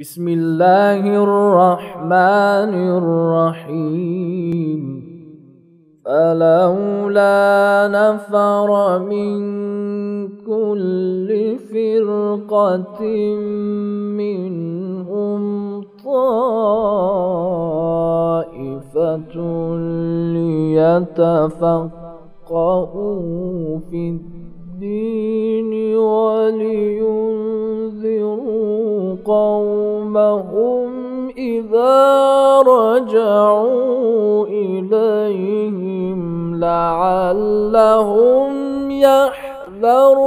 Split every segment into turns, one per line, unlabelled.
بسم الله الرحمن الرحيم فلولا نفر من كل فرقة منهم طائفة ليتفقهوا في الدين ولينفقوا ينذروا قومهم إذا رجعوا إليهم لعلهم يحذرون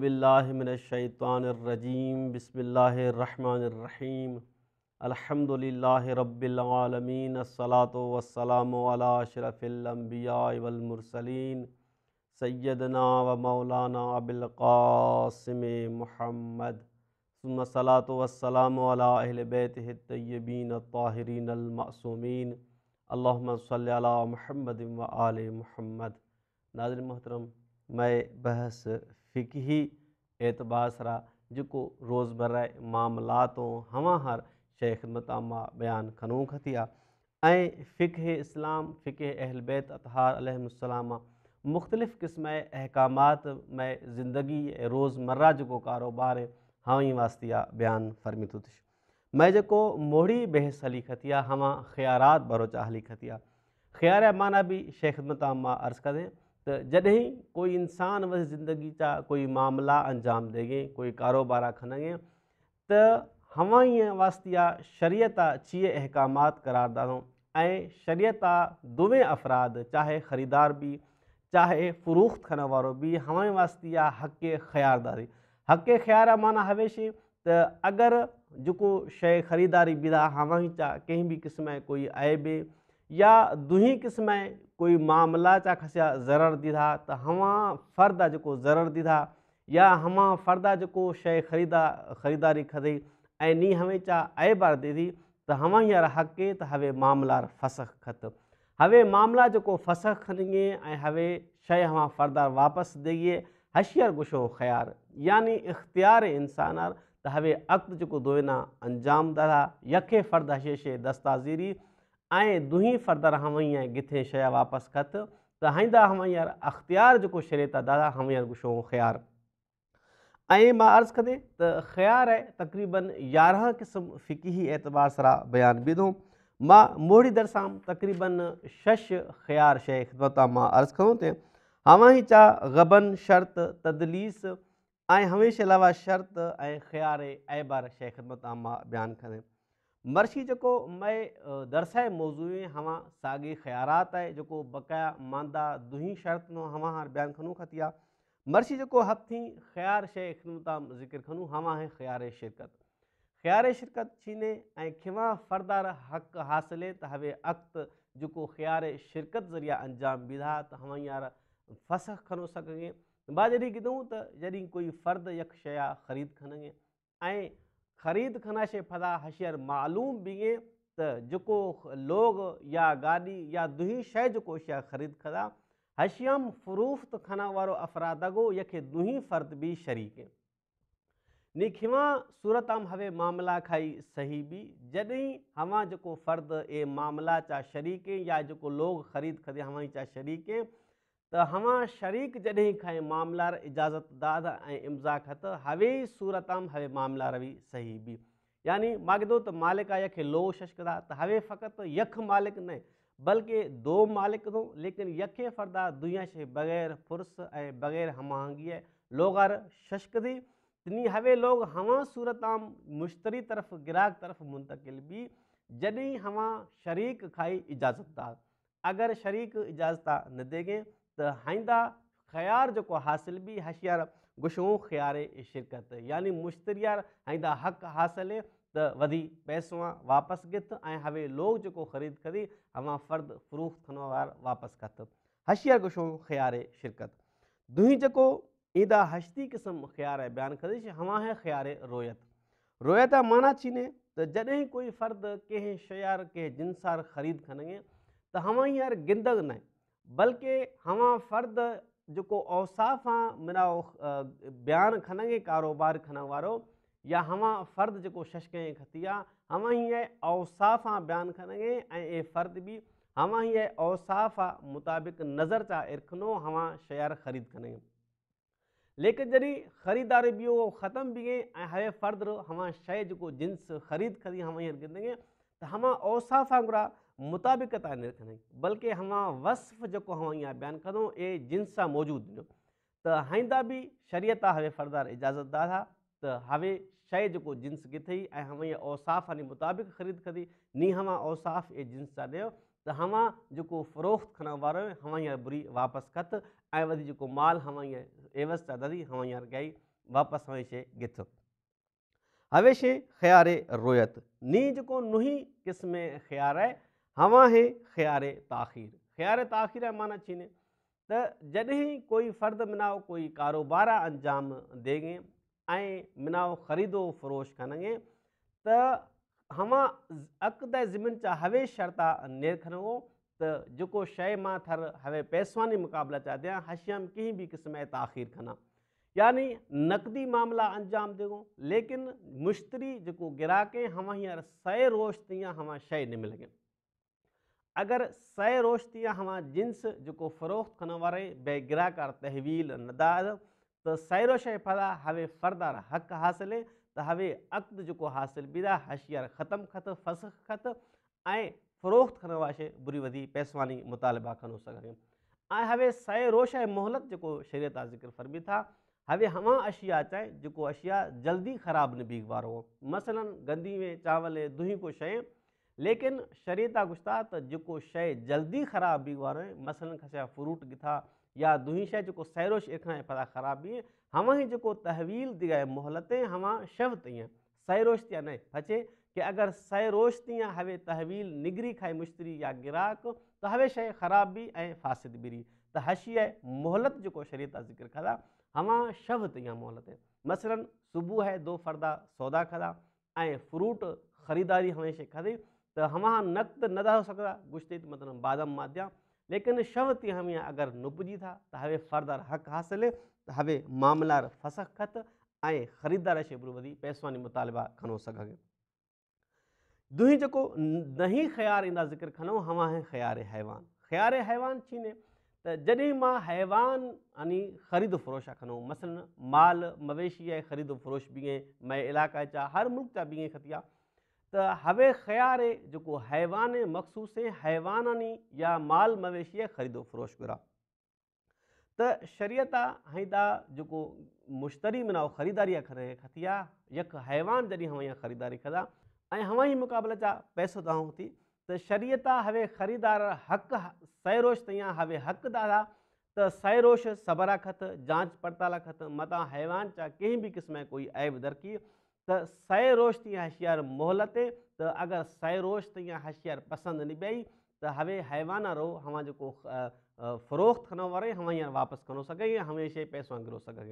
باللہ من الشیطان الرجیم بسم اللہ الرحمن الرحیم الحمد اللہ رب العلمینصلاۃ وسلام الانبیاء والمرسلین سیدنا و مولانا اب القاسم محمد ثم صلاة والسلام ولال اہل بیتہ الطیبین الطاہرین المعصومین اللہم صلی علی محمد و آل محمد ناظر محترم میں بحث ف ہی اعتبرا جو روزمرہ معاملاتوں ہاں ہر شیخ خدمت آمہ بیان کھنوں کھتیا فک فقہ اسلام فقہ اہل بیت اطحار علیہ السلامہ مختلف قسم احکامات میں زندگی روز مرہ جو کو کاروبار ہے ہی واسطیہ بیان فرمی تو اچھ میں جو کو موڑی بحث حلی کھتیا ہے خیارات بروچہ حلی کھتیا خیار امانہ بھی شیخ خدمت آمہ عرض کر دیں جدہ کوئی انسان وز زندگی چا کوئی معاملہ انجام دے گئے کوئی کاروبار کنگے توائی واسطے آ شریعت شریعتہ چیئے احکامات قرار داروں شریعتہ دوے افراد چاہے خریدار بھی چاہے فروخت کھن والو بھی حوائیں واسطے آ حق داری حق خیال مانا تو اگر جو کو شے خریداری بیدا ہوائی چاہ کہیں بھی قسمیں کوئی آئے بے یا دوہی قسمیں کوئی معاملہ معاملات کھسیا ضرر دی تھا دیا تما فردہ جو کو ضرر دی تھا یا ہما فردہ جو کو شریدا خریداری اینی ہمیں چاہ اے بار دی تھی تو ہمیں ہیر حقے توے معاملار فسخ خط ہوے کو فسخ کنگے ہوے شئے ہما فردار واپس دے گئے ہشیر گشو خیار یعنی اختیار انسان رار جو کو دینا انجام دہ یکے فردہ شے شے دستاضیری ऐं दुहीं फरदर हवईं ऐं गिथे शइ वापसि ख़त त आईंदा हवईर अख़्तियारु जेको शरेता दादा हवयर घुसऊं ख़्यारु ऐं मां अर्ज़ु कंदे त ख़्यार ऐं तक़रीबन यारहं क़िस्म फ़िकी एतबार सरा बयानु ॿिधो मां मोड़ी दरसां तक़रीबन शश ख़्यार शइ ख़िदमताम अर्ज़ु कयूं त हवा ई छा गबन शर्त तदलीस ऐं हमेशह लवा शर्त ऐं ख़्यार ऐं ऐबर ख़िदमत ख़िदमताम बयानु कंदइ मर्शी जेको मए दरसाए में हवा सागे ख़्याात है जो बक़ाया मांदा दुही शर्त शर्तो हवा हार बयान खनू खतिया मर्शी जो हथी थी ख़या शइ ताम ज़िकिर खनि हवा है ख़ार शिरकत ख़ार शिरकत छीने ऐं फरदार हक हासिले त हवे अक्त जो ख़्याल शिरकत ज़रिया अंजाम विधा तो हवाई यार फ़स खनो सकेंगे मां जॾहिं किधूं त जॾहिं कोई फ़र्द यक शया ख़रीद खनेंगे خرید کھانا شے فدا حشیر معلوم جو کو لوگ یا گاڈی یا دوہی شے شے خرید کھدا حشیم فروفت کھانا افراد اگو یکے دوہی فرد بھی شریکے کے صورت ہم ہوے معاملہ کھائی صحیح بھی جدیں ہاں جو فرد اے معاملہ چا شریکے یا یا کو لوگ خرید کھدے ہمیں چا شریکے تو ہما شریک جدہ کھائے معاملار اجازت داد ایمزاخت ہوے ہی سورت عام ہو معاملار بھی صحیح بھی یعنی ماگ دو ت مالک یخ لو ششک دا تو توے فقت یک مالک نہیں بلکہ دو مالک دوں لیکن یک فردا دنیا شے بغیر فرص بغیر ہمانگی ہمہنگی لوغار ششک دی دینی ہوے لوگ ہاں سورت عام مشتری طرف گراہک طرف منتقل بھی جدیں ہما شریک کھائی اجازت داغ اگر شریک اجازتہ نہ دے گئے त आईंदा ख़्या जेको हासिलु बि हशियार गुशू ख़ियारे शिरकत यानी मुश्तरियार आईंदा हक़ हासिलु ए त वधी पैसो आहे वापसि गतु ऐं हवे लोग जेको ख़रीद करी हवा फ़र्द फ्रूख़ थन वार वापसि कथ हशियार गुशू ख़ियारे शिरकत दुईं जेको ईंदा हस्ती क़िस्म ख़ियार आहे बयानु कंदुसि हवा है ख़ियारे रोयत रोयत माना छीने ने त जॾहिं कोई फ़र्द कंहिं शयार कंहिं जिनसार ख़रीद कनि त हवाई हार गिंदग न बल्कि हवा फ़र्द जेको अवसाफ़ा मिड़ा बयान खनंगे कारोबार खन वारो या हवा फ़र्द जेको शशकी आहे हवा ई ऐं अवसाफ़ां बयानु खनॻे ऐं ए फ़र्द बि हवा ई ऐं असाफ़ा मुताबिक़ नज़र जा इरखनो हवा शइ ख़रीद खनंगे लेकिन जॾहिं ख़रीदार बि हो ख़तमु बि ऐं फ़र्द फर्दु शइ जेको जींस ख़रीद कंदी हमांदे त हमां औसाफ़ा घुरा मुताबिक़ था निकिरी बल्कि हवा वसिफ़ जेको हवाईन कंदो ए जींस सां मौजूदु ॾिनो त आईंदा बि शरीयत आहे हवे फरदार इजाज़त दादा त हवे शइ जेको जींस गिथई ऐं हवाई औसाफ़ हाणे मुताबिक़ ख़रीद कंदी नी हवा औसाफ़ ए जिन्स था ॾियो त हवा जेको फ़रोत्त खणण वारो हवाई हर बुरी वापसि कत ऐं वरी जेको माल हवाई एवज़ सां धरी हवाई हर गई वापसि हवे शइ गिथ हवे शइ ख़्यार रोयत नी जेको नुही क़िस्म ख़्यालु आहे हवा ही ख़्याे ताख़ीर ख़रे ताख़ीर ऐं माना छीन त जॾहिं कोई फर्द मिनाओ कोई कारोबार अंजाम देगे ऐं मिनाओ ख़रीदो फरोश खनगे त हवा अक़द ज़िमिन चा हवे शर्ता नेरखो त जेको शइ मां थर हवे पैसवानी मुक़ाबला चा ॾियां हशियम कंहिं बि क़िस्म जे ताख़ीरु कना यानी नक़दी मामला अंजाम देवो लेकिन मुश्तरी जेको ग्राहक हवा हींअर शइ रोश तीअं हवा शइ न मिलजनि اگر روشتی ہما جنس جو فروخت کرے بے گراکار تحویل نداد تو سیر روش پھلا ہوے فردار حق حاصل تو ہوے عقد جو حاصل بیدا حشیار ختم خط فسخ خط آئیں فروخت کن بری ودی پیسوانی مطالبہ ہوے سے روش ہے مہلت جو شریعت ذکر فرمی تھا ہوے ہما اشیاء چاہیں کو اشیاء جلدی خراب نبیگوار ہو مثلا گندی میں چاول دوہی کو شیں लेकिन शरीता गुस्ता त जेको शइ जल्दी ख़राबु बि घुरो आहे मसलनि खसिया फ्रूट गिथा या दुइ शइ जेको सैरोश ए खां पा ख़राबु बि हवा ई जेको तहवील दिएाए मोहलत हवा शव तीअं सहरोश तीअं न फचे के अगरि सै रोश तीअं हवे तहवील निगरी खाए मुश्तरी या ग्राहक त हवे शइ ख़राबु बि ऐं फासित बि रही त हशी आहे मोहलत जेको ज़िक्र खाधा हवा शव तीअं मोहलत मसलनि सुबुह आहे दो फरदा सौदा खाधा ऐं फ्रूट ख़रीदारी खाधी त हवा नक न था सघंदा गुश्त मत बादम माध्यम लेकिन शव ती तीअं अगरि नुपजी था त हवे फरदार हक़ु हासिलु त हवे मामलार ख़त ऐं ख़रीदार शे बि वधी पैसो मुतालबा खणो सघां दुहीं जेको नही ख़्यालु ईंदा ज़िक्र खनऊं हवा ख़र हैवान ख़्यालु हैवान छी ने त जॾहिं मां हैवान यानी ख़रीद फरोश जा खणो मसल माल मवेशी ऐं ख़रीद फरोश बिएं मए इलाइक़ा जा हर मुल्क जा बीहे खाती विया त हवे ख़याे जेको हैवाने मख़सूसे हैवाननि या माल मवेशीअ ख़रीदो फ़रोश ख़रीदोरोश त शरीयत हाईदा जेको मुश्तरीमिना उहो ख़रीदारी अथी आहे यक हैवान जॾहिं हवाई ख़रीदारी कंदा ऐं हवा ई मुक़ाबले जा पैसो दवाऊं थी त शरीयत हवे ख़रीदार हक़ सैरोश ताई आहे हवे हक़ दादा त सैरोश सबरा ख़त ख़तु जांच पड़ताल ख़त मता हैवान जा कंहिं बि क़िस्म जा कोई ऐब दरकी त रोश तीअं हशियार मोहलत त अगरि सरोश रोश या हशियार पसंदि नि पई त हवे हैवान रो हवां जेको फरोख़्त खनो वरे हवां हींअर वापसि खणो सघे या हमेशह पैसो अंगिरो सघे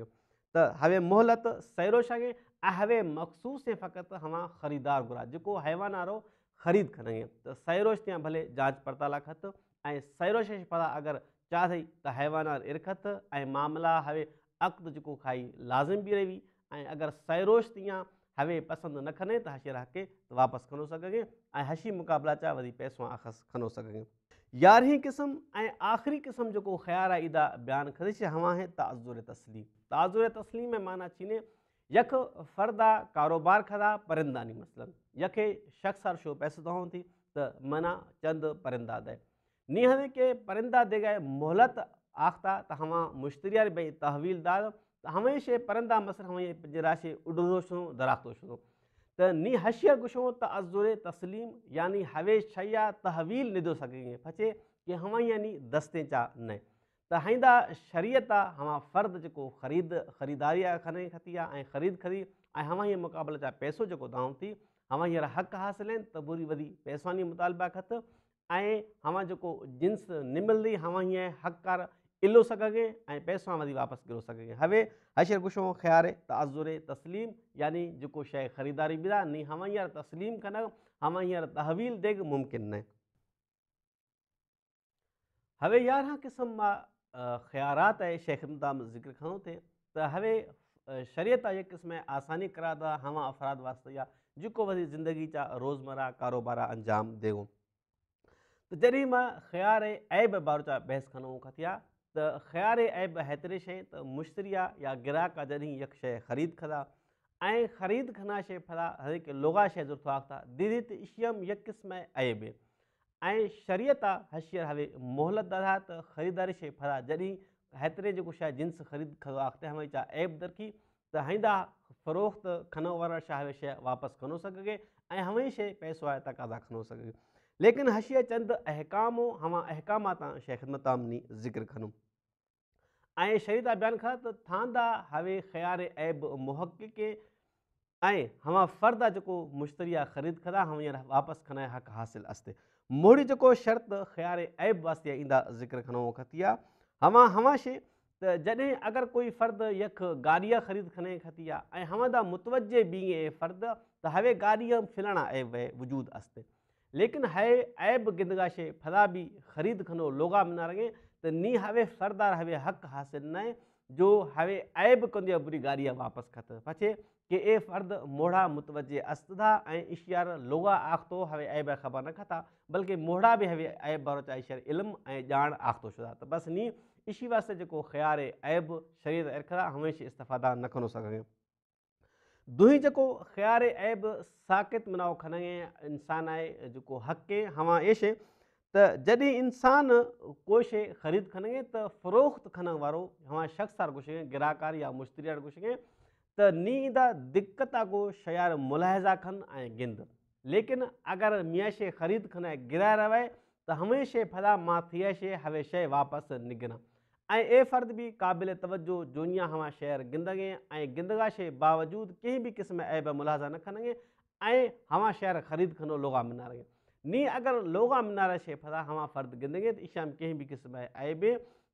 त हवे मोहलत सरोश खे ऐं हवे मखसूस ऐं फ़क़ति हवां ख़रीदार घुरा जेको हैवाना रोह ख़रीद खणे त सरोश तीअं भले जांच पड़ताल खत ऐं सरोश जी पता अगरि चाह चाथई त हैवानार इरखत ऐं मामला हवे अॻिते जेको खाई लाज़िम बि रही हुई ऐं अगरि सरोश तीअं हवे पसंदि न खणे त हशे रहे वापसि खणो सघे ऐं हशी मुक़ाबला चाहे वरी पैसो आख़ि खणो सघे यारहीं क़िस्म ऐं आख़िरी क़िस्म जेको ख़्यालु आहे ईदा बयानु ख़रीश हवा आहे ताज़ुर तसलीम ताज़ुर तस्लीम ऐं माना छीने यकु फर्दा कारोबार खदा परिंदानी नी मसलनि शख़्स हर शो पैसो थो हूंदी त माना चंद परिंदा दे नीह के परिंदा दे गए मोहलत आख़्ता त हवा मुश्तरी भई तहवीलदार त हमेशह परंदा मसर हवाई राशे उॾदो छो दराख़्तो छो त नी हशियर गुशो त अज़ुर तस्लीम यानी हवेश शैया तहवील निधो सघे फचे कि हवा यानी दस्ते चा न त आईंदा शरीयत आहे हवा फ़र्दु जेको ख़रीद ख़रीदारी आहे खती आहे ऐं ख़रीद ख़रीद ऐं हवा हवाई मुक़ाबले जा पैसो जेको दवाऊं थी हवा हींअर हक़ु हासिलु आहिनि त बुरी वरी पैशानी मुतालबा खत ऐं हवा जेको जिन्स निमिलंदी हवा हीअं हक़कारु इलो सघे ऐं पैसा वरी वापसि ॻिलो सघे हवे अशर पुछूं ख़्यालु त आज़ुरे तस्लीम यानी जेको शइ ख़रीदारी बि था निव हींअर तस्लीम खनि हवा हींअर तहवील देग मुमकिन न हवे यारहं क़िस्म मां ख़्यालात ऐं शइदा ज़िक्र खऊं थिए त हवे शरीयत जे क़िस्म आसानी करा था हवा अफ़राद वास्ते या जेको वरी ज़िंदगी जा रोज़मर्रा कारोबार अंजाम देवो त जॾहिं मां ख़्यालु ऐं बे बारूचा बहस खणूं खतिया त ख़ैरे ऐब हेतिरे शइ त मुश्तरी आहे या ग्राहक आहे जॾहिं यक शइ ख़रीद ख़ा ऐं ख़रीद खना शइ फला हर हिकु लोगा शइ जो दिलि इशियम यक क़िस्म ऐब ऐं शरीयत आहे हशियर हवे मोहलत दरा त ख़रीदारी शइ फरा जॾहिं हेतिरे जेको शइ जींस ख़रीदत दरखी त हईंदा फ़रोख़्त खनो छा हवे शइ वापसि खनो सघे ऐं हमेशह शइ पैसो आहे तकाज़ा खनो सघे लेकिन हशियर चंद अहकाम हवा अहकाम तां शइ ख़िदमतामनी ज़िक्र कंदुमि ऐं शरीदा ॿियनि खां त ठांधा हवे ख़याब मुहकिके ऐं हवा फ़र्दु आहे जेको मुश्तरिया ख़रीद खा हींअर वापसि खन जे हक़ हासिलु अस्ते मोड़ी जेको शर्त ख़ारे अइब वास्तिया ईंदा ज़िक्र खणो खती आहे हवा हवा शइ त जॾहिं अगरि कोई फ़र्दु यख गारीअ ख़रीद खने खती थी आ ऐं हवंदा मुतवज बीएं फ़र्द त हवे गारीअ फिलणा अ वजूद अस्ते लेकिन है ऐब गिंदगा शे फदा बि ख़रीद खनो लोगा मिना रंग तो नी हवे सरदार हवे हक हासिल न जो हवे ऐब कंदी बुरी गाड़ी वापस खत ख़तु कि के ए फर्दु मोहड़ा मुतवजे अस्तियार लोगा आख़्तो हवे ऐब ख़बर न खता बल्कि मोड़ा भी हवे ऐब ऐबा इशार इल्मु जान आख्तो आख़्तोशुदा तो बस नी ईशी वास्ते जो जेको ऐब शरीर अर्ख आहे हमेशह इस्तफ़ादान न खणो सघे दुहीं जेको ऐब साकित मनाओ खने इंसान आहे जो हक़ हवा एश त जॾहिं इंसान को शइ ख़रीद खनि खे त फ़रोख़्त खनि वारो हवा शख़्स वारो ग्राहकार या मुश्तरी वारो घुस कयां त नी ईंदा दिक़त आहे को शइ मुलाहिज़ा खनि ऐं गिंद लेकिन अगरि मीअ शइ ख़रीद खनि ऐं गिराए रहियो त हमेशह फला मां थी शइ हवे शइ वापसि निगरां ऐं फ़र्दु बि क़ाबिले तवजो जोनिया हवा शहरु गिंदगे ऐं गिंदगा शे बावजूदु कंहिं बि क़िस्म ऐब मुलहिज़ा न खनॻे ऐं हवा शहरु ख़रीद खनो लोगा मिना रंग नी अगरि लोगा मिनारा शइ फसा हवा फ़र्द गिंदगे त इशिया में कंहिं बि क़िस्म जी ऐब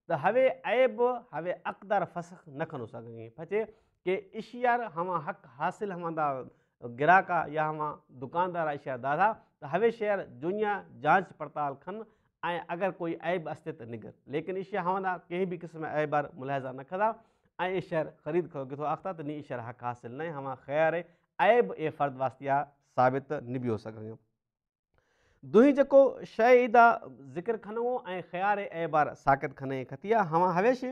त हवे ऐब हवे अक़दार फ़स न खनि सघां फचे के حق حاصل हक़ हासिलु हमंदा ग्राहक आहे या हवा दुकानदार आहे इशिया दादा त हवे शेर जूना जांच पड़ताल खनि ऐं अगरि कोई ऐब अस्ते त निगर लेकिन इशिया हवंदा कंहिं बि क़िस्म जा ऐबार मुलैज़ा न कंदा ऐं इहे शेर ख़रीद करो किथो अख़्ता त नी इशार हक़ हासिलु न आहे ख़ैर ऐंब ऐं फ़र्दु वास्तिया साबित निबी हो सघियो दुई जो शइ ईदा ज़िकिर खनि ऐं ख़्यालु अ बार साकित खने खती आहे हवा हवेश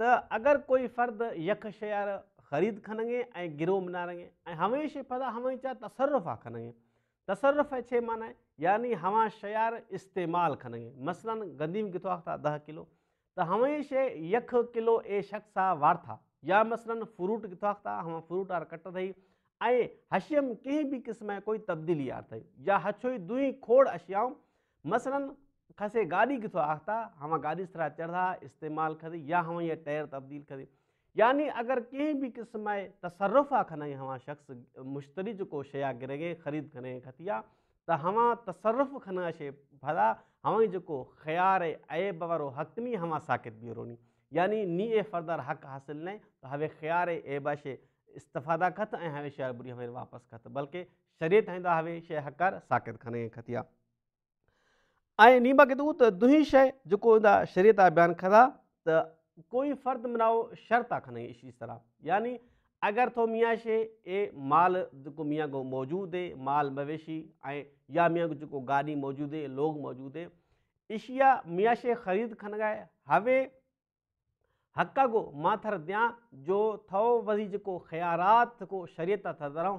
त अगर कोई फर्द यख शयार खरीद खनिंग गिरोह मार हमेश ऐं हमेशा तसरफ आ तसरफ़ु तसरफ है छे माना यानी हवा शयार इस्तेमाल खनगे मसलनि गंदीम कितो हफ़्ता दह किलो तो हमेश यख किलो ए शख़्स वार था या मसलन फ्रूट कितो हफ़्ता हम फ्रूट वार कट दई آئے حشیم کہیں بھی قسم ہے کوئی تبدیلی آتا ہے یا ہچھوئی دوئی کھوڑ اشیاؤں مثلا کھسے گاڑی کی تو آختا ہما گاڑی اس طرح چڑھا استعمال کھدے یا ہما یہ ٹائر تبدیل کھدے یعنی اگر کہیں بھی قسم کے تصرفہ کن ہما شخص مشتری جو مشتریج شیا گے خرید کھنے کھتیا تا ہما تصرف کھنا شے بھدا پدا جو کو خیار اے برو حقمی ہما ساکت بھی رونی یعنی نی اے فردر حق حاصل نہیں تو ہمیں خیار اے بشے इस्तफ़ादा खतु ऐं हवे शइ वापसि ख़त बल्कि शरीत ईंदा हवे शइ हक साकित खन ऐं त दुइ शइ जेको ईंदा शरीयत आहे अभियानु खधा त कोई फ़र्दु मनाओ शर्त खन इशी तरह यानी अगरि थो मियाँ शइ ए माल जेको मियाँ को मौजूदु आहे माल मवेशी ऐं या मियाँ को जेको गाॾी मौजूदु आहे लोग मौजूदु आहे ईशिया मियाँ शइ ख़रीद खन गाए हवे حقا کو ماتھر دیاں جو تھو وزیج کو خیارات کو شریعت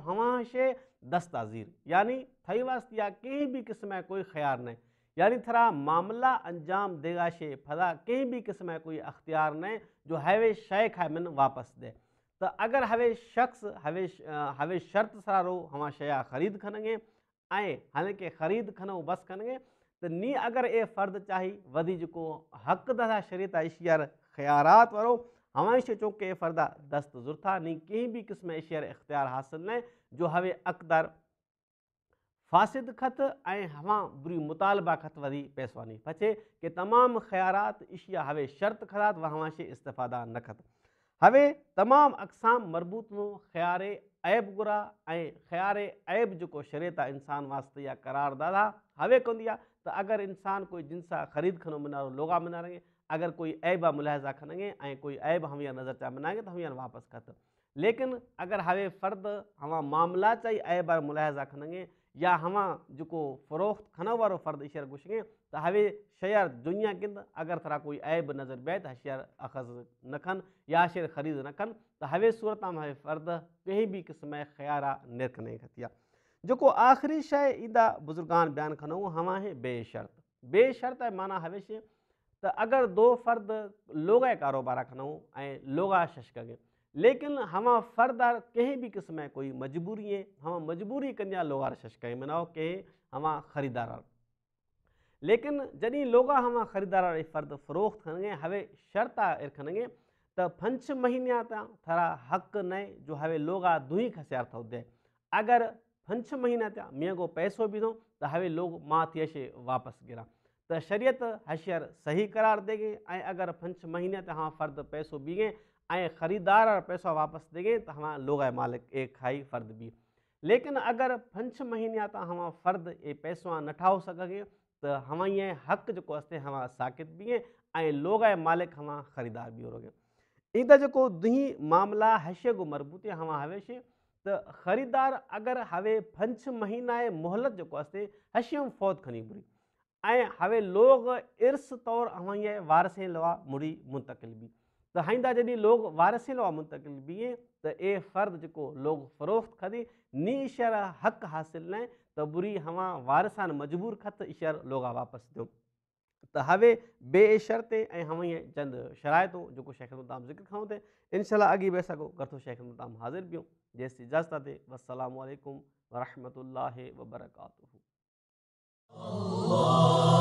ہما شے دستازیر یعنی تھئی واسطیا کہیں کئی بھی قسم ہے کوئی خیار نہیں یعنی تھرا معاملہ انجام دے گا شے پھدا کئی بھی قسم ہے کوئی اختیار نہیں جو ہوے شے ہے من واپس دے تو اگر ہوے شخص ہیوے شرط سرا رو ہواں شیا خرید کھنگے کنگے حالانکہ خرید کھنو بس کھنگے تو نی اگر اے فرد چاہی وزیج کو حق دسا شریعت اشیار ख़्यालात वारो हवाशे चौके फ़र्दा दस्त था नी कंहिं बि क़िस्म शेयर इख़्तियार हासिलु न जो हवे अक़दर फ़ासिद ख़त ऐं हवा बुरी मुतालबा ख़तु वरी पैसवानी पचे के तमामु ख़्यालात इशिया हवे शर्त शर्तरात ववाशे इस्तफ़ादा न ख़त हवे तमामु अक़साम मरबूत ख़्याल ऐब घुरा ऐं ख़्याल ऐब जेको शरेत आहे इंसान वास्ते या करारदादा हवे कंदी आहे त अगरि इंसानु कोई जिनसा ख़रीद खनो मिनारो लोगा मिनारे اگر کوئی ملاحظہ ملاہضہ کنگیں ایک کوئی عیب ہم یا نظر چاہ بنائیں گے تو ہم یا واپس خط لیکن اگر ہوے فرد معاملہ چاہی ہما ملاحظہ ملحظہ کنگیں یا ہما جو فروخت کھن والا فرد اشیر گشیں تو ہوے شیر دنیا کند اگر تھرا کوئی عیب نظر بیے تو شعر اخذ نہ کن یا شعر خرید نہ کن تو ہوے صورت میں فرد کہیں بھی قسم خیارہ نرکنے کتی ہے جو آخری شرا بزرگان بیان کھنو بے شرط بے شرط ہے معنی ہوے ہویش त अगरि दो फर्द लोगा कारोबार खनऊं ऐं लोगा शशके लेकिन हवा फर्दार कंहिं बि क़िस्म कोई मजबूरी हवा मजबूरी कन्या लोहार शशक मनाओ कहें ख़रीदार वार लेकिन जॾहिं लोगा ख़रीदार फर्द फ़रोख़्त खनिंग हवे शर्ते त फंछ महीना तां थरा हक़ न जो हवे लोगा दुहीं खसियारथ दे अगरि पंच छ महीना तां मीअ गो पैसो बि धो त हवे लोगो माते वापसि गिरां त शरीयत हशियर सही करार ॾेगे ऐं अगरि फंछ महीने त हवा फ़र्द पैसो बीहे ऐं ख़रीदार वारो पैसा वापसि ॾेगे त हवा लोग मालिक ए खाई फ़र्द फ़र्दु बीहे लेकिन अगरि फंछ महीना त हवा फ़र्दु ए पैसो न ठाहो सघे त हवाईं हक़ जेको आहे हवा साकित बीहे ऐं लोगा मालिक हवा ख़रीदार बीहो रोगे ई त जेको दहीं मामला हशे को मरबूती आहे हवा हमेशह त ख़रीदार अगरि हवे फंछ महीना मोहलत जेको आहे हशियम फ़ौत खणी भुरी ऐं हवे लोग इर्स तौरु हवईं वारसे लवा मुड़ी मुंतकिल बि त आईंदा जॾहिं लोग वारसे लवा मुंतकिल बीहे त ए फर्दु जेको लोग फ़रोख़्त कंदी नी इशर हक़ु हासिलु न आहे त बुरी हवा वारसान मजबूर खत इशरु लोगा वापसि ॾियो त हवे बे इशर ते ऐं हवई ऐं चंद शराइतो जेको शेख मुताम ज़िक्र खाऊं ते इनशा अॻिए बि को गर्थो शेख मुताम हाज़िर पियूं जेसिताईं वलामकु वरहमतु लबरकात Allah.